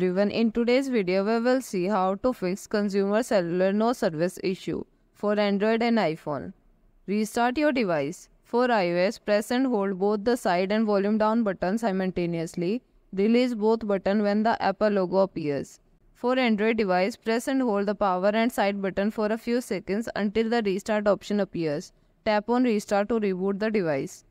Riven in today's video we will see how to fix consumer cellular no service issue for Android and iPhone. Restart your device. For iOS, press and hold both the side and volume down buttons simultaneously. Release both button when the Apple logo appears. For Android device, press and hold the power and side button for a few seconds until the restart option appears. Tap on restart to reboot the device.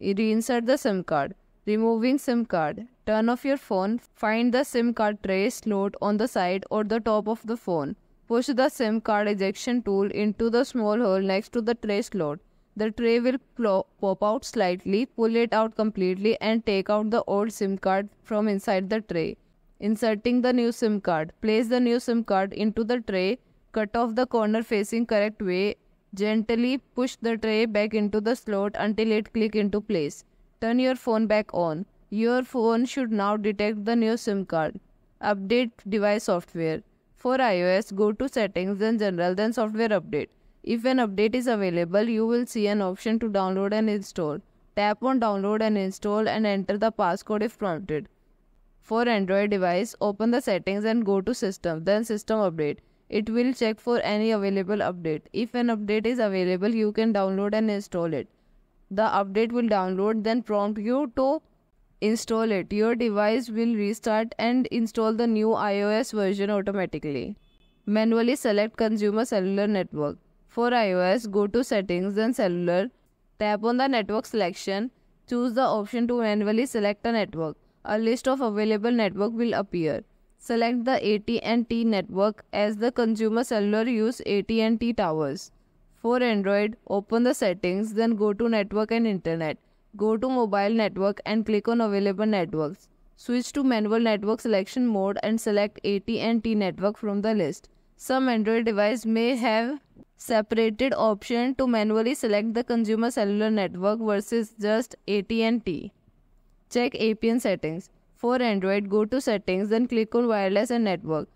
Reinsert the SIM card. Removing SIM card. Turn off your phone. Find the SIM card tray slot on the side or the top of the phone. Push the SIM card ejection tool into the small hole next to the tray slot. The tray will pop out slightly, pull it out completely, and take out the old SIM card from inside the tray. Inserting the new SIM card. Place the new SIM card into the tray. Cut off the corner facing correct way Gently push the tray back into the slot until it click into place. Turn your phone back on. Your phone should now detect the new SIM card. Update device software. For iOS, go to Settings, then General, then Software Update. If an update is available, you will see an option to download and install. Tap on Download and Install and enter the passcode if prompted. For Android device, open the settings and go to System, then System Update. It will check for any available update. If an update is available, you can download and install it. The update will download, then prompt you to install it. Your device will restart and install the new iOS version automatically. Manually select Consumer Cellular Network. For iOS, go to Settings, then Cellular. Tap on the network selection. Choose the option to manually select a network. A list of available network will appear. Select the AT&T network as the consumer cellular use AT&T towers. For Android, open the settings, then go to network and internet. Go to mobile network and click on available networks. Switch to manual network selection mode and select AT&T network from the list. Some Android device may have separated option to manually select the consumer cellular network versus just AT&T. Check APN settings. For Android, go to settings then click on wireless and network.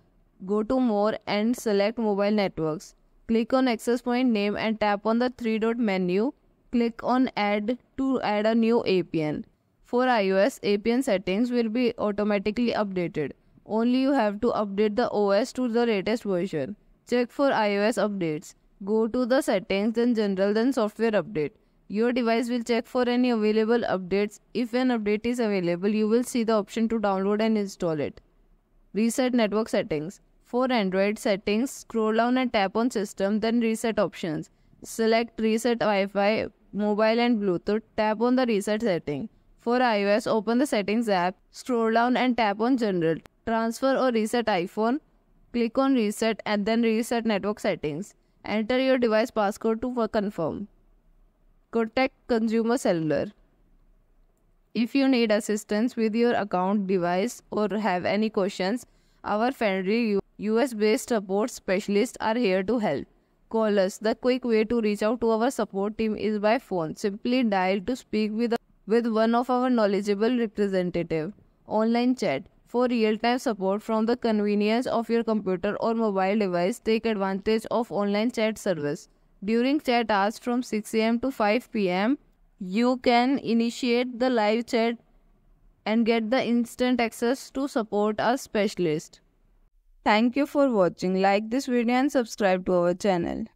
Go to more and select mobile networks. Click on access point name and tap on the three dot menu click on add to add a new APN. For iOS, APN settings will be automatically updated. Only you have to update the OS to the latest version. Check for iOS updates. Go to the settings then general then software update. Your device will check for any available updates. If an update is available, you will see the option to download and install it. Reset network settings. For Android settings, scroll down and tap on system then reset options. Select reset Wi-Fi Mobile and Bluetooth, tap on the Reset setting. For iOS, open the Settings app, scroll down and tap on General. Transfer or reset iPhone, click on Reset and then Reset Network Settings. Enter your device passcode to confirm. Contact Consumer Cellular. If you need assistance with your account device or have any questions, our friendly US based support specialists are here to help call us. The quick way to reach out to our support team is by phone. Simply dial to speak with, with one of our knowledgeable representative. Online chat. For real-time support from the convenience of your computer or mobile device, take advantage of online chat service. During chat hours from 6 a.m. to 5 p.m., you can initiate the live chat and get the instant access to support our specialist. Thank you for watching. Like this video and subscribe to our channel.